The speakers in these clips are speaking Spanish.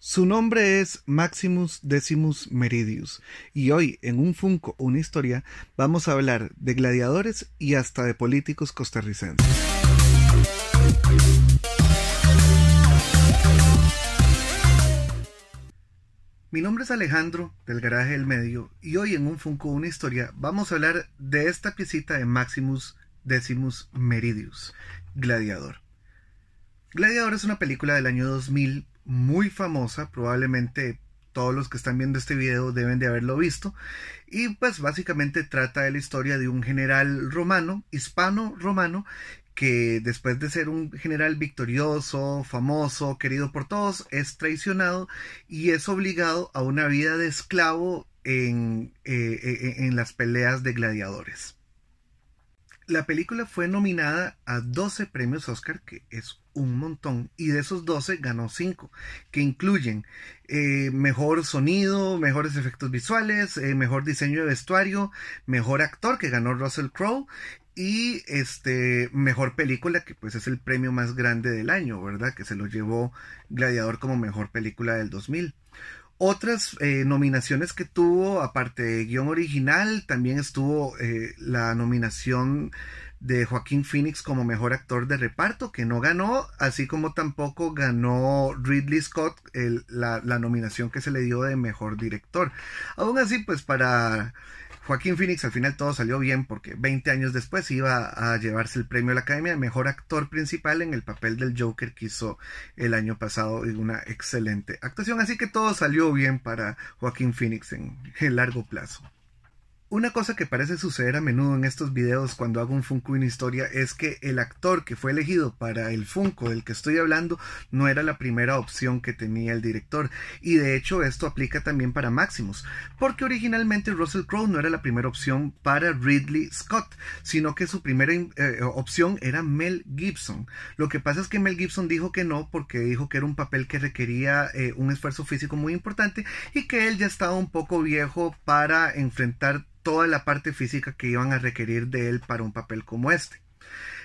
Su nombre es Maximus Decimus Meridius y hoy en un Funko, una historia, vamos a hablar de gladiadores y hasta de políticos costarricenses. Mi nombre es Alejandro del Garaje del Medio y hoy en un Funko, una historia, vamos a hablar de esta piecita de Maximus Decimus Meridius, Gladiador. Gladiador es una película del año 2000 muy famosa, probablemente todos los que están viendo este video deben de haberlo visto. Y pues básicamente trata de la historia de un general romano, hispano-romano, que después de ser un general victorioso, famoso, querido por todos, es traicionado y es obligado a una vida de esclavo en, eh, eh, en las peleas de gladiadores. La película fue nominada a 12 premios Oscar, que es un montón, y de esos 12 ganó 5, que incluyen eh, mejor sonido, mejores efectos visuales, eh, mejor diseño de vestuario, mejor actor, que ganó Russell Crowe, y este mejor película, que pues es el premio más grande del año, ¿verdad? Que se lo llevó Gladiador como mejor película del 2000. Otras eh, nominaciones que tuvo, aparte de guión original, también estuvo eh, la nominación de Joaquín Phoenix como mejor actor de reparto, que no ganó, así como tampoco ganó Ridley Scott la, la, nominación que se le dio de mejor director. Aún así, pues para Joaquín Phoenix al final todo salió bien porque 20 años después iba a llevarse el premio a la Academia de Mejor Actor Principal en el papel del Joker que hizo el año pasado y una excelente actuación. Así que todo salió bien para Joaquín Phoenix en el largo plazo. Una cosa que parece suceder a menudo en estos videos cuando hago un Funko en historia es que el actor que fue elegido para el Funko del que estoy hablando no era la primera opción que tenía el director y de hecho esto aplica también para Maximus, porque originalmente Russell Crowe no era la primera opción para Ridley Scott, sino que su primera eh, opción era Mel Gibson. Lo que pasa es que Mel Gibson dijo que no porque dijo que era un papel que requería eh, un esfuerzo físico muy importante y que él ya estaba un poco viejo para enfrentar toda la parte física que iban a requerir de él para un papel como este.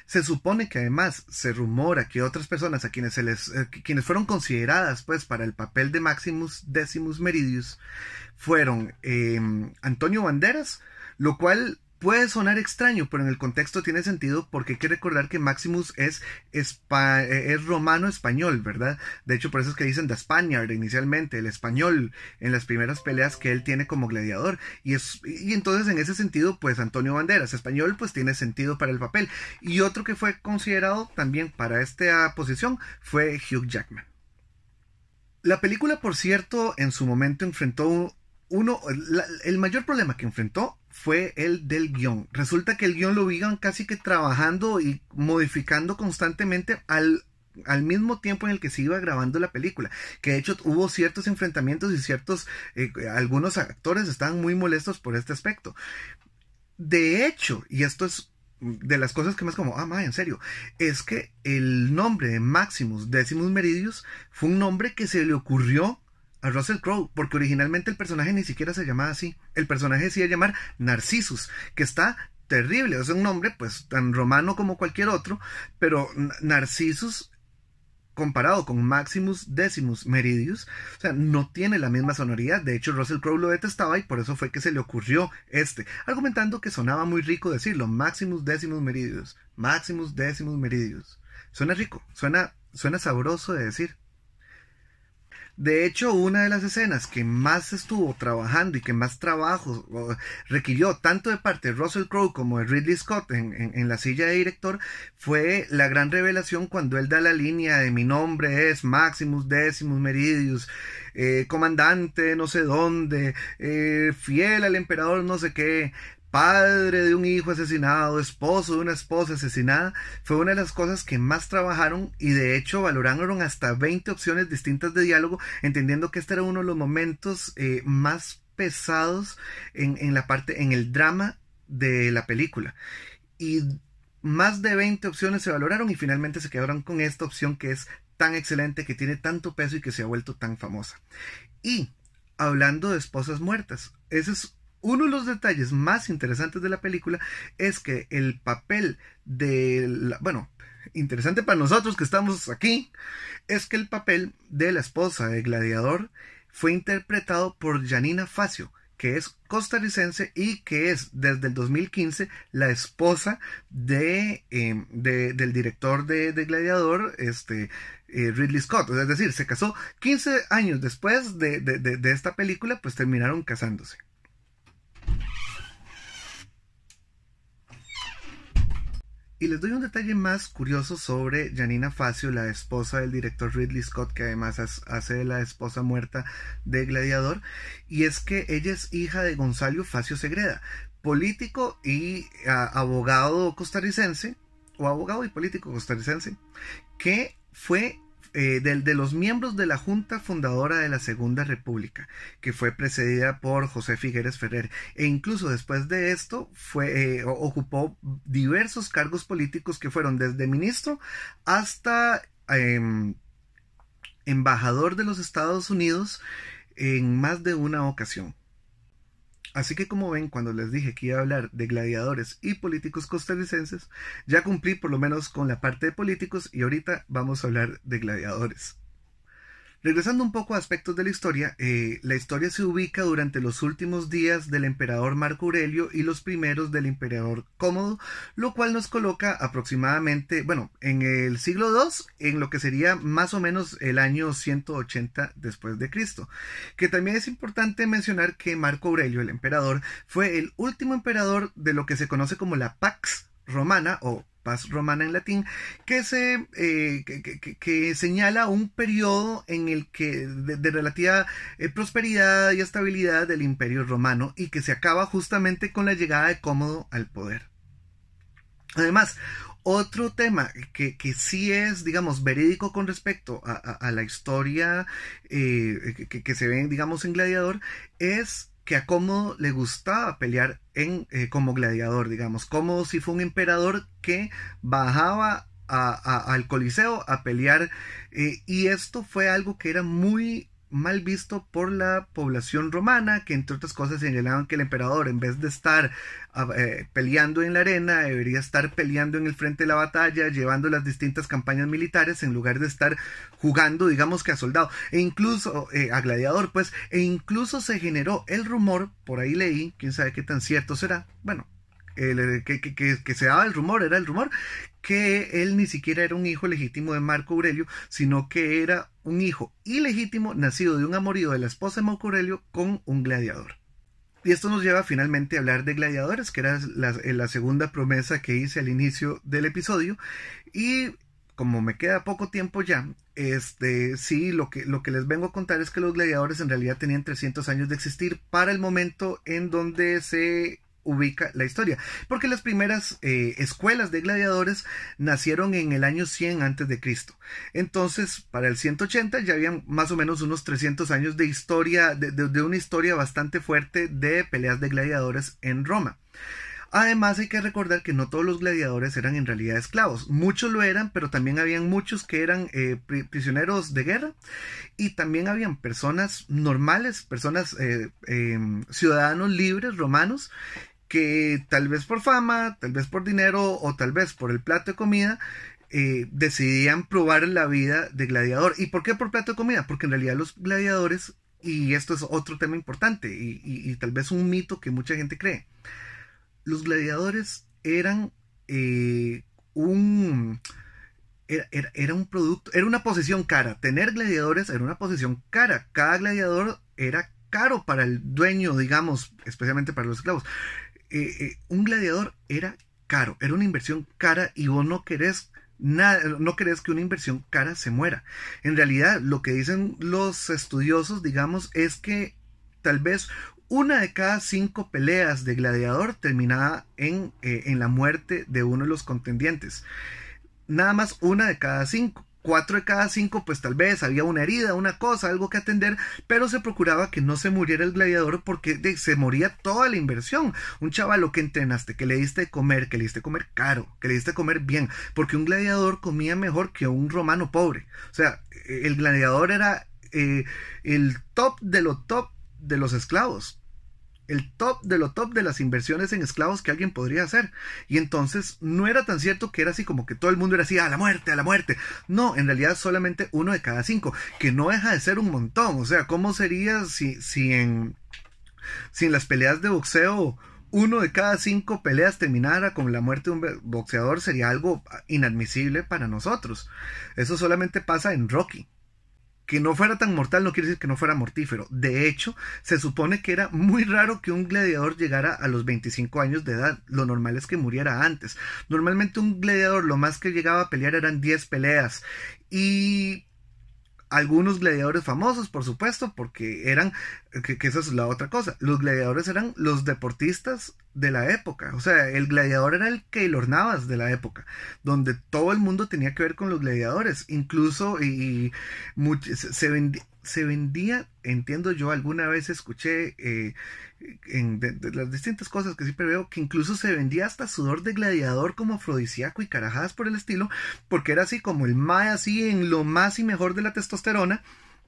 Se supone que además se rumora que otras personas a quienes, se les, eh, quienes fueron consideradas pues para el papel de Maximus Decimus Meridius fueron em, Antonio Banderas, lo cual Puede sonar extraño, pero en el contexto tiene sentido porque hay que recordar que Maximus es, eh, romano-español, ¿verdad? De hecho, por eso es que dicen The Spaniard inicialmente, el español, en las primeras peleas que él tiene como gladiador. Y, entonces, en ese sentido, pues Antonio Banderas, español, pues tiene sentido para el papel. Y otro que fue considerado también para esta posición fue Hugh Jackman. La película, por cierto, en su momento enfrentó uno, el mayor problema que enfrentó fue el del guión. Resulta que el guión lo iban casi que trabajando y modificando constantemente al, al mismo tiempo en el que se iba grabando la película. Que de hecho hubo ciertos enfrentamientos y ciertos, eh, algunos actores estaban muy molestos por este aspecto. De hecho, y esto es de las cosas que más como, ah, madre, en serio, es que el nombre de Maximus Decimus Meridius fue un nombre que se le ocurrió a Russell Crowe, porque originalmente el personaje ni siquiera se llamaba así. El personaje se iba a llamar Narcissus, que está terrible, es un nombre pues tan romano como cualquier otro, pero Narcissus comparado con Maximus Decimus Meridius, o sea, no tiene la misma sonoridad. De hecho, Russell Crowe lo detestaba y por eso fue que se le ocurrió este, argumentando que sonaba muy rico decirlo, Maximus Decimus Meridius, Maximus Decimus Meridius. Suena rico, suena, suena sabroso de decir. De hecho, una de las escenas que más estuvo trabajando y que más trabajo requirió tanto de parte de Russell Crowe como de Ridley Scott en, la silla de director fue la gran revelación cuando él da la línea de mi nombre es Maximus Decimus Meridius, eh, comandante no sé dónde, eh, fiel al emperador no sé qué, padre de un hijo asesinado, esposo de una esposa asesinada, fue una de las cosas que más trabajaron y de hecho valoraron hasta 20 opciones distintas de diálogo, entendiendo que este era uno de los momentos eh, más pesados en, en, la parte, en el drama de la película. Y más de 20 opciones se valoraron y finalmente se quedaron con esta opción que es tan excelente, que tiene tanto peso y que se ha vuelto tan famosa. Y hablando de esposas muertas, ese es uno de los detalles más interesantes de la película es que el papel de bueno, interesante para nosotros que estamos aquí, es que el papel de la esposa de Gladiador fue interpretado por Janina Facio, que es costarricense y que es desde el 2015 la esposa em, de, del director de, Gladiador, este, eh, Ridley Scott. Es decir, se casó 15 años después de esta película, pues terminaron casándose. Y les doy un detalle más curioso sobre Janina Facio, la esposa del director Ridley Scott, que además hace la esposa muerta de Gladiador, y es que ella es hija de Gonzalo Facio Segreda, político y ah, abogado costarricense, o abogado y político costarricense, que fue eh, de, los miembros de la Junta Fundadora de la Segunda República, que fue precedida por José Figueres Ferrer, e incluso después de esto fue, eh, ocupó diversos cargos políticos que fueron desde ministro hasta em, embajador de los Estados Unidos en más de una ocasión. Así que como ven, cuando les dije que iba a hablar de gladiadores y políticos costarricenses, ya cumplí por lo menos con la parte de políticos y ahorita vamos a hablar de gladiadores. Regresando un poco a aspectos de la historia, eh, la historia se ubica durante los últimos días del emperador Marco Aurelio y los primeros del emperador Cómodo, lo cual nos coloca aproximadamente, bueno, en el siglo II, en lo que sería más o menos el año 180 después de Cristo. Que también es importante mencionar que Marco Aurelio, el emperador, fue el último emperador de lo que se conoce como la Pax romana o paz romana en latín, que, se, eh, que, señala un periodo en el que de, relativa eh, prosperidad y estabilidad del imperio romano y que se acaba justamente con la llegada de Cómodo al poder. Además, otro tema que, sí es, digamos, verídico con respecto a, la historia eh, que, que, se ve, digamos, en Gladiador, es que a Cómodo le gustaba pelear en, eh, como gladiador, digamos. como si fue un emperador que bajaba al Coliseo a pelear eh, y esto fue algo que era muy mal visto por la población romana, que entre otras cosas señalaban que el emperador, en vez de estar ah, eh, peleando en la arena, debería estar peleando en el frente de la batalla, llevando las distintas campañas militares, en lugar de estar jugando, digamos que a soldado, e incluso eh, a gladiador, pues, e incluso se generó el rumor, por ahí leí, quién sabe qué tan cierto será, bueno, eh, que, se daba el rumor, era el rumor, que él ni siquiera era un hijo legítimo de Marco Aurelio, sino que era un hijo ilegítimo nacido de un amorío de la esposa de Marco Aurelio con un gladiador. Y esto nos lleva finalmente a hablar de gladiadores, que era la, eh, segunda promesa que hice al inicio del episodio. Y como me queda poco tiempo ya, este, sí, lo que, lo que les vengo a contar es que los gladiadores en realidad tenían 300 años de existir para el momento en donde se ubica la historia. Porque las primeras eh, escuelas de gladiadores nacieron en el año 100 antes de Cristo. Entonces, para el 180 ya habían más o menos unos 300 años de historia, de, una historia bastante fuerte de peleas de gladiadores en Roma. Además hay que recordar que no todos los gladiadores eran en realidad esclavos, muchos lo eran, pero también habían muchos que eran eh, prisioneros de guerra y también habían personas normales, personas eh, em, ciudadanos libres romanos que tal vez por fama, tal vez por dinero o tal vez por el plato de comida, eh, decidían probar la vida de gladiador. ¿Y por qué por plato de comida? Porque en realidad los gladiadores, y esto es otro tema importante y, tal vez un mito que mucha gente cree, los gladiadores eran eh, un... Era, un producto, era una posición cara. Tener gladiadores era una posición cara. Cada gladiador era caro para el dueño, digamos, especialmente para los esclavos. Eh, eh, un gladiador era caro, era una inversión cara y vos no querés Nada, no que una inversión cara se muera. En realidad, lo que dicen los estudiosos, digamos, es que tal vez una de cada cinco peleas de gladiador terminaba en, eh, en la muerte de uno de los contendientes. Nada más una de cada cinco cuatro de cada cinco, pues tal vez había una herida, una cosa, algo que atender, pero se procuraba que no se muriera el gladiador porque se moría toda la inversión. Un chavalo que entrenaste, que le diste de comer, que le diste comer caro, que le diste comer bien, porque un gladiador comía mejor que un romano pobre. O sea, e, el gladiador era eh, el top de lo top de los esclavos el top de lo top de las inversiones en esclavos que alguien podría hacer. Y entonces no era tan cierto que era así como que todo el mundo era así, a la muerte, a la muerte. No, en realidad solamente uno de cada cinco, que no deja de ser un montón. O sea, ¿cómo sería si, si, en, si en las peleas de boxeo uno de cada cinco peleas terminara con la muerte de un boxeador? Sería algo inadmisible para nosotros. Eso solamente pasa en Rocky. Que no fuera tan mortal no quiere decir que no fuera mortífero. De hecho, se supone que era muy raro que un gladiador llegara a los 25 años de edad. Lo normal es que muriera antes. Normalmente un gladiador lo más que llegaba a pelear eran 10 peleas. Y algunos gladiadores famosos, por supuesto, porque eran, que, que, esa es la otra cosa, los gladiadores eran los deportistas de la época. O sea, el gladiador era el Keylor Navas de la época, donde todo el mundo tenía que ver con los gladiadores. Incluso y, se, vendía, entiendo yo, alguna vez escuché eh, en las distintas cosas que siempre veo, que incluso se vendía hasta sudor de gladiador como afrodisíaco y carajadas por el estilo, porque era así como el más así en lo más y mejor de la testosterona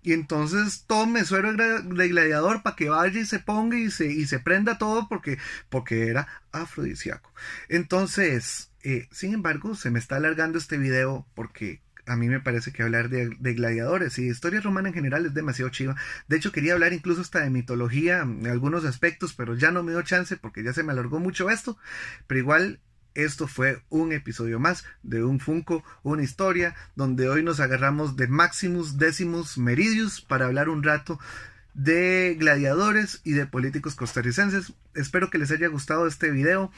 y entonces tome suero de gladiador para que vaya y se ponga y se, se prenda todo porque, porque era afrodisíaco. Entonces, eh, sin embargo, se me está alargando este video porque a mí me parece que hablar de, gladiadores y de historia romana en general es demasiado chiva. De hecho, quería hablar incluso hasta de mitología en algunos aspectos, pero ya no me dio chance porque ya se me alargó mucho esto. Pero igual esto fue un episodio más de Un Funko, una historia donde hoy nos agarramos de Maximus Decimus Meridius para hablar un rato de gladiadores y de políticos costarricenses. Espero que les haya gustado este video.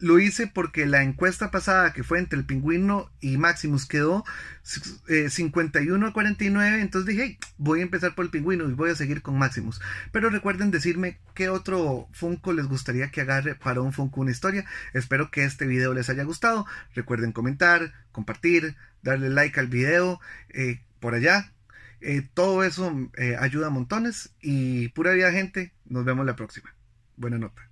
Lo hice porque la encuesta pasada que fue entre el pingüino y Maximus quedó 51 eh, a 49. Entonces dije, voy a empezar por el pingüino y voy a seguir con Maximus. Pero recuerden decirme qué otro Funko les gustaría que agarre para un Funko una historia. Espero que este video les haya gustado. Recuerden comentar, compartir, darle like al video eh, por allá. Eh, todo eso ayuda a montones. Y pura vida, gente. Nos vemos la próxima. Buena nota.